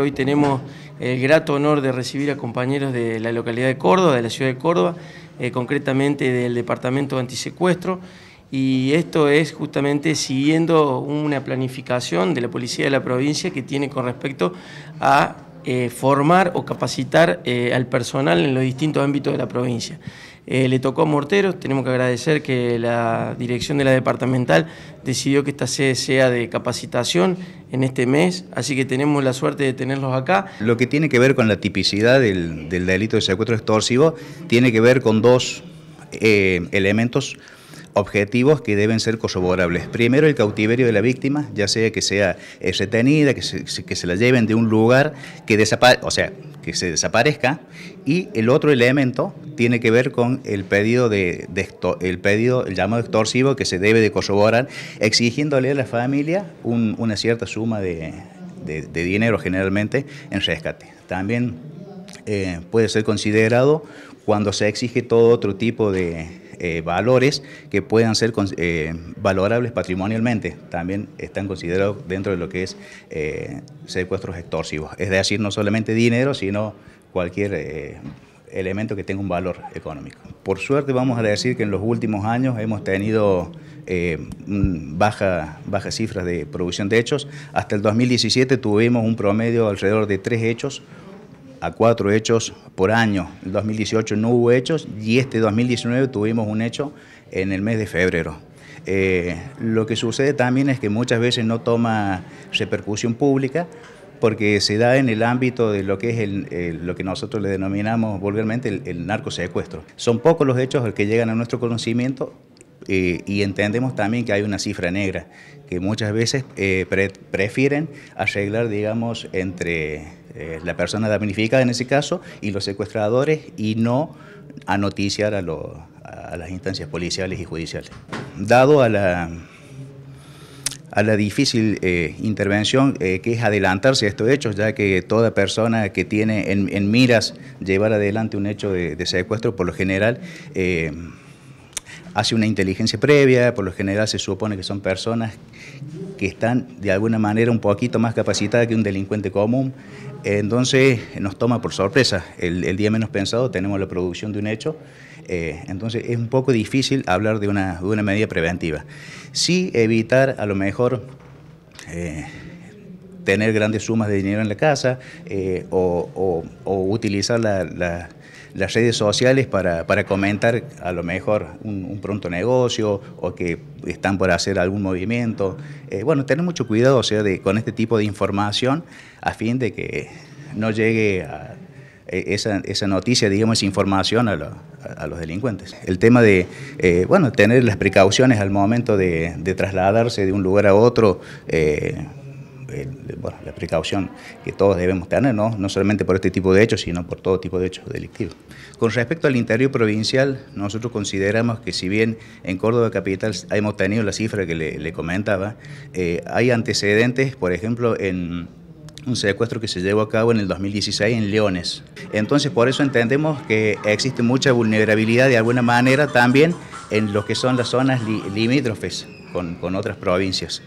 Hoy tenemos el grato honor de recibir a compañeros de la localidad de Córdoba, de la ciudad de Córdoba, eh, concretamente del Departamento de Antisecuestro, y esto es justamente siguiendo una planificación de la Policía de la provincia que tiene con respecto a eh, formar o capacitar eh, al personal en los distintos ámbitos de la provincia. Eh, le tocó a Morteros, tenemos que agradecer que la dirección de la departamental decidió que esta sede sea de capacitación en este mes, así que tenemos la suerte de tenerlos acá. Lo que tiene que ver con la tipicidad del, delito de secuestro extorsivo tiene que ver con dos eh, elementos objetivos que deben ser corroborables. Primero, el cautiverio de la víctima, ya sea que sea eh, retenida, que se, que se la lleven de un lugar que, o sea, que se desaparezca. Y el otro elemento tiene que ver con el pedido, de, el, llamado extorsivo que se debe de corroborar, exigiéndole a la familia una cierta suma de, dinero generalmente en rescate. También eh, puede ser considerado cuando se exige todo otro tipo de eh, valores que puedan ser eh, valorables patrimonialmente. También están considerados dentro de lo que es secuestros extorsivos. Es decir, no solamente dinero, sino cualquier elemento que tenga un valor económico. Por suerte vamos a decir que en los últimos años hemos tenido eh, bajas cifras de producción de hechos. Hasta el 2017 tuvimos un promedio alrededor de tres hechos a cuatro hechos por año. En 2018 no hubo hechos y este 2019 tuvimos un hecho en el mes de febrero. Eh, lo que sucede también es que muchas veces no toma repercusión pública porque se da en el ámbito de lo que es el, lo que nosotros le denominamos vulgarmente el, narco narcosecuestro. Son pocos los hechos que llegan a nuestro conocimiento eh, y entendemos también que hay una cifra negra, que muchas veces eh, prefieren arreglar, digamos, entre eh, la persona damnificada en ese caso y los secuestradores y no a noticiar a, a las instancias policiales y judiciales. Dado a la a la difícil eh, intervención eh, que es adelantarse a estos hechos, ya que toda persona que tiene en, miras llevar adelante un hecho de, de secuestro, por lo general, eh, hace una inteligencia previa, por lo general se supone que son personas que están de alguna manera un poquito más capacitadas que un delincuente común, entonces nos toma por sorpresa. El, día menos pensado tenemos la producción de un hecho, eh, entonces es un poco difícil hablar de una, una medida preventiva. Sí evitar a lo mejor... Eh, tener grandes sumas de dinero en la casa eh, o, utilizar las redes sociales para, comentar a lo mejor un, pronto negocio o que están por hacer algún movimiento. Eh, bueno, tener mucho cuidado o sea, de, con este tipo de información a fin de que no llegue e, esa, esa, noticia, digamos, esa información a, los delincuentes. El tema de, eh, bueno, tener las precauciones al momento de, trasladarse de un lugar a otro, la precaución que todos debemos tener, ¿no? no solamente por este tipo de hechos, sino por todo tipo de hechos delictivos. Con respecto al interior provincial, nosotros consideramos que si bien en Córdoba Capital hemos tenido la cifra que le, comentaba, eh, hay antecedentes, por ejemplo, en un secuestro que se llevó a cabo en el 2016 en Leones. Entonces, por eso entendemos que existe mucha vulnerabilidad de alguna manera también en lo que son las zonas limítrofes con, con otras provincias.